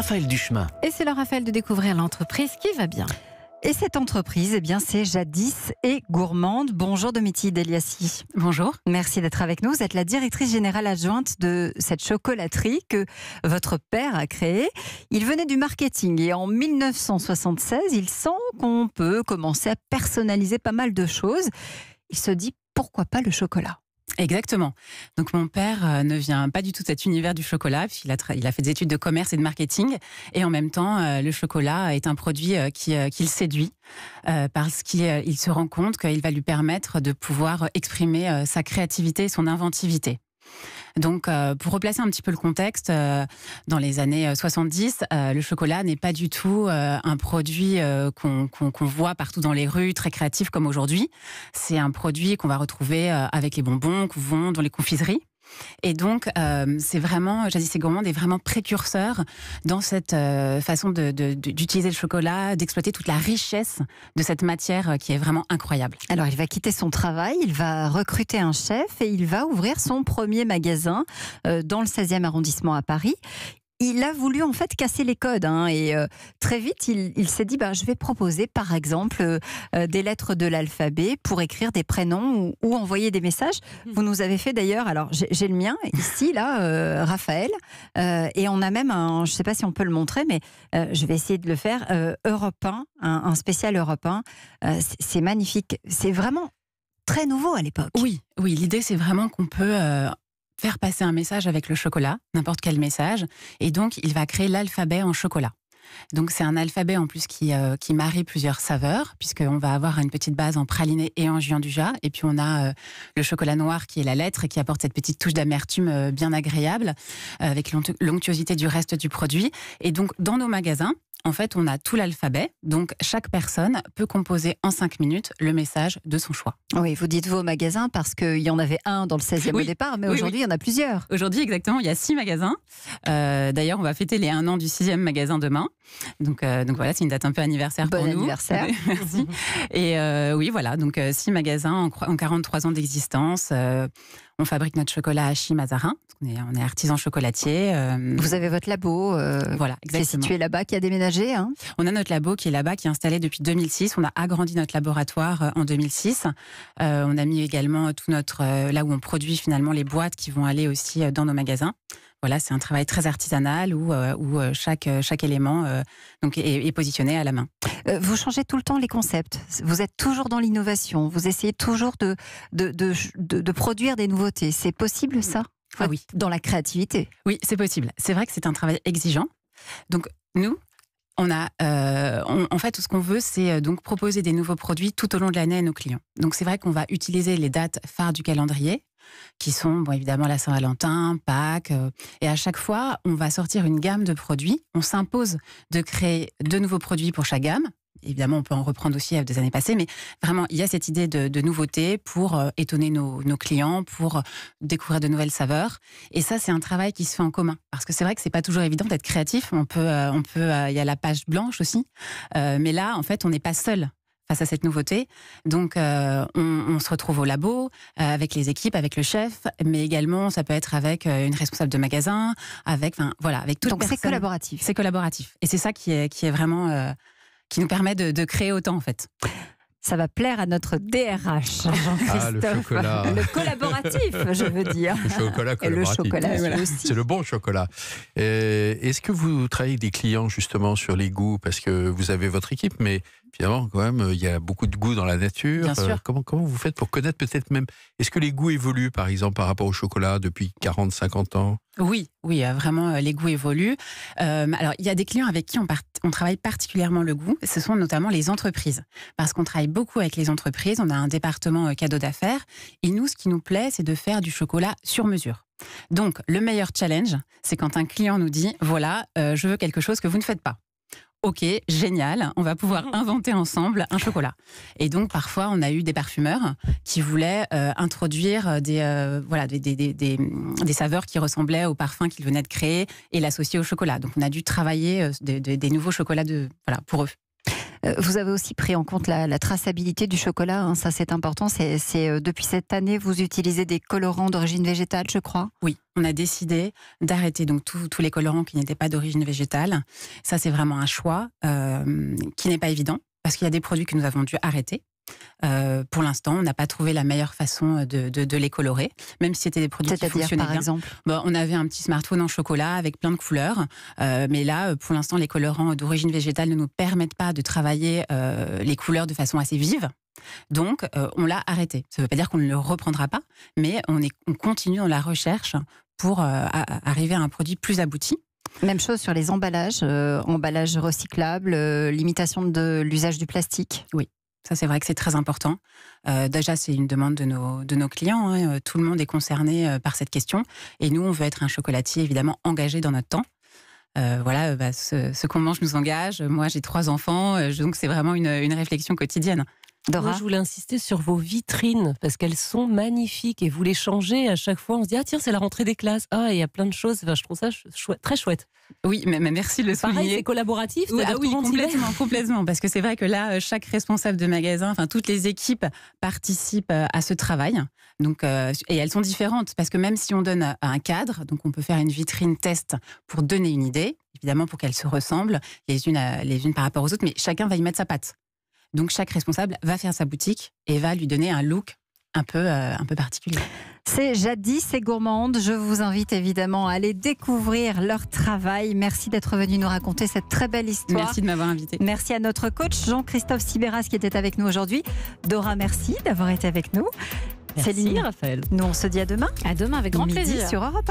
Raphaël Duchemin. Et c'est le Raphaël, de découvrir l'entreprise qui va bien. Et cette entreprise, eh bien, c'est Jadis et Gourmande. Bonjour métier Deliassi. Bonjour. Merci d'être avec nous. Vous êtes la directrice générale adjointe de cette chocolaterie que votre père a créée. Il venait du marketing et en 1976, il sent qu'on peut commencer à personnaliser pas mal de choses. Il se dit pourquoi pas le chocolat Exactement. Donc mon père euh, ne vient pas du tout de cet univers du chocolat, il a, fait des études de commerce et de marketing, et en même temps, euh, le chocolat est un produit euh, qui, le séduit, parce qu'il se rend compte qu'il va lui permettre de pouvoir exprimer sa créativité et son inventivité. Donc, euh, pour replacer un petit peu le contexte, euh, dans les années 70, euh, le chocolat n'est pas du tout un produit qu'on voit partout dans les rues, très créatif comme aujourd'hui. C'est un produit qu'on va retrouver avec les bonbons, qu'on vend dans les confiseries. Et donc, euh, c'est vraiment, Jadis c'est est vraiment précurseur dans cette euh, façon d'utiliser le chocolat, d'exploiter toute la richesse de cette matière euh, qui est vraiment incroyable. Alors, il va quitter son travail, il va recruter un chef et il va ouvrir son premier magasin dans le 16e arrondissement à Paris il a voulu en fait casser les codes. Hein, et euh, très vite, il, s'est dit bah, je vais proposer par exemple euh, euh, des lettres de l'alphabet pour écrire des prénoms ou, envoyer des messages. Mhm. Vous nous avez fait d'ailleurs, alors j'ai le mien ici, là, Raphaël. et on a même un, je ne sais pas si on peut le montrer, mais je vais essayer de le faire, européen, un, un, spécial européen. c'est magnifique. C'est vraiment très nouveau à l'époque. Oui, oui l'idée c'est vraiment qu'on peut faire passer un message avec le chocolat, n'importe quel message, et donc il va créer l'alphabet en chocolat. Donc c'est un alphabet en plus qui, euh, qui marie plusieurs saveurs, puisqu'on va avoir une petite base en praliné et en juin du jas, et puis on a euh, le chocolat noir qui est la lettre et qui apporte cette petite touche d'amertume euh, bien agréable, avec l'onctuosité du reste du produit. Et donc dans nos magasins, en fait, on a tout l'alphabet, donc chaque personne peut composer en cinq minutes le message de son choix. Oui, vous dites vos magasins parce qu'il y en avait un dans le 16e au départ, mais aujourd'hui, il y en a plusieurs. Aujourd'hui, exactement, il y a six magasins. Euh, d'ailleurs, on va fêter les un an du 6e magasin demain. Euh, donc, voilà, c'est une date un peu anniversaire pour nous. Bon anniversaire. Merci. Et euh, oui, voilà, donc six magasins en, en 43 ans d'existence. On fabrique notre chocolat à Chimazarin, On est, on est artisan chocolatier. Euh. Vous avez votre labo euh, voilà, qui est situé là-bas, qui a déménagé. Hein on a notre labo qui est là-bas, qui est installé depuis 2006. On a agrandi notre laboratoire euh, en 2006. on a mis également tout notre là où on produit finalement les boîtes qui vont aller aussi dans nos magasins voilà, c'est un travail très artisanal où, euh, euh, euh, chaque, élément est, positionné à la main. Vous changez tout le temps les concepts. Vous êtes toujours dans l'innovation. Vous essayez toujours de, produire des nouveautés. C'est possible mm. ça ah oui. Dans la créativité. Oui, c'est possible. C'est vrai que c'est un travail exigeant. Donc, nous, on a, en fait, tout ce qu'on veut, c'est donc proposer des nouveaux produits tout au long de l'année à nos clients. Donc, c'est vrai qu'on va utiliser les dates phares du calendrier qui sont bon, évidemment la Saint-Valentin, Pâques. Euh, et à chaque fois, on va sortir une gamme de produits. On s'impose de créer de nouveaux produits pour chaque gamme. Évidemment, on peut en reprendre aussi euh, des années passées, mais vraiment, il y a cette idée de, nouveauté pour euh, étonner nos, clients, pour découvrir de nouvelles saveurs. Et ça, c'est un travail qui se fait en commun, parce que c'est vrai que ce n'est pas toujours évident d'être créatif. On peut, on peut, il y a la page blanche aussi, mais là, en fait, on n'est pas seul face à cette nouveauté. Donc, euh, on, se retrouve au labo euh, avec les équipes, avec le chef, mais également ça peut être avec euh, une responsable de magasin, avec, enfin voilà, avec toute Donc c'est collaboratif. C'est collaboratif, et c'est ça qui est qui est vraiment qui nous permet de, créer autant en fait ça va plaire à notre DRH, Jean-Christophe. Ah, le, le collaboratif, je veux dire. Le chocolat collaboratif. C'est le bon chocolat. Est-ce que vous travaillez des clients justement sur les goûts Parce que vous avez votre équipe, mais quand même, euh, il y a beaucoup de goûts dans la nature. Euh, comment, vous faites pour connaître peut-être même. Est-ce que les goûts évoluent, par exemple, par rapport au chocolat depuis 40, 50 ans Oui, oui, euh, vraiment, les goûts évoluent. alors, il y a des clients avec qui on, on, travaille particulièrement le goût. Ce sont notamment les entreprises. Parce qu'on travaille beaucoup avec les entreprises. On a un département cadeau d'affaires. Et nous, ce qui nous plaît, c'est de faire du chocolat sur mesure. Donc, le meilleur challenge, c'est quand un client nous dit, voilà, je veux quelque chose que vous ne faites pas. Ok, génial, on va pouvoir mmh. inventer ensemble un chocolat. Et donc parfois on a eu des parfumeurs qui voulaient euh, introduire euh, euh, des, des, saveurs qui ressemblaient au parfum qu'ils venaient de créer et l'associer au chocolat. Donc on a dû travailler des, nouveaux chocolats de, voilà, pour eux. Euh, vous avez aussi pris en compte la, traçabilité du chocolat, hein, ça c'est important. C'est euh, depuis cette année, vous utilisez des colorants d'origine végétale, je crois. Oui, on a décidé d'arrêter donc tous les colorants qui n'étaient pas d'origine végétale. Ça c'est vraiment un choix euh, qui n'est pas évident parce qu'il y a des produits que nous avons dû arrêter euh, pour l'instant, on n'a pas trouvé la meilleure façon euh, de, les colorer, même si c'était des produits qui fonctionnaient par Exemple on avait un petit smartphone en chocolat avec plein de couleurs, euh, mais là, pour l'instant, les colorants d'origine végétale ne nous permettent pas de travailler les couleurs de façon assez vive. Donc, on l'a arrêté. Ça ne veut pas dire qu'on ne le reprendra pas, mais on, est, continue dans la recherche pour arriver à un produit plus abouti. Même chose sur les emballages, emballages recyclables, limitation de l'usage du plastique. Oui, ça, c'est vrai que c'est très important. Euh, déjà, c'est une demande de nos, de nos clients. Hein. Euh, tout le monde est concerné euh, par cette question. Et nous, on veut être un chocolatier, évidemment, engagé dans notre temps. Euh, voilà, bah, ce, ce qu'on mange nous engage. Moi, j'ai trois enfants, donc c'est vraiment une réflexion quotidienne. Moi, je voulais insister sur vos vitrines parce qu'elles sont magnifiques et vous les changez à chaque fois. On se dit ah tiens c'est la rentrée des classes ah il y a plein de choses. je trouve ça chouette, très chouette. Oui mais, mais merci de le souligner. c'est collaboratif. Oui, ah, complètement complètement parce que c'est vrai que là euh, chaque responsable de magasin, enfin toutes les équipes participent euh, à ce travail. Donc euh, et elles sont différentes parce que même si on donne un cadre donc on peut faire une vitrine test pour donner une idée évidemment pour qu'elles se ressemblent les unes les unes par rapport aux autres mais chacun va y mettre sa patte. Donc chaque responsable va faire sa boutique et va lui donner un look un peu, euh, un peu particulier. C'est Jadis c'est Gourmande. Je vous invite évidemment à aller découvrir leur travail. Merci d'être venu nous raconter cette très belle histoire. Merci de m'avoir invité. Merci à notre coach Jean-Christophe Sibéras qui était avec nous aujourd'hui. Dora, merci d'avoir été avec nous. Merci Raphaël. Nous, on se dit à demain. À demain avec grand plaisir. sur Europe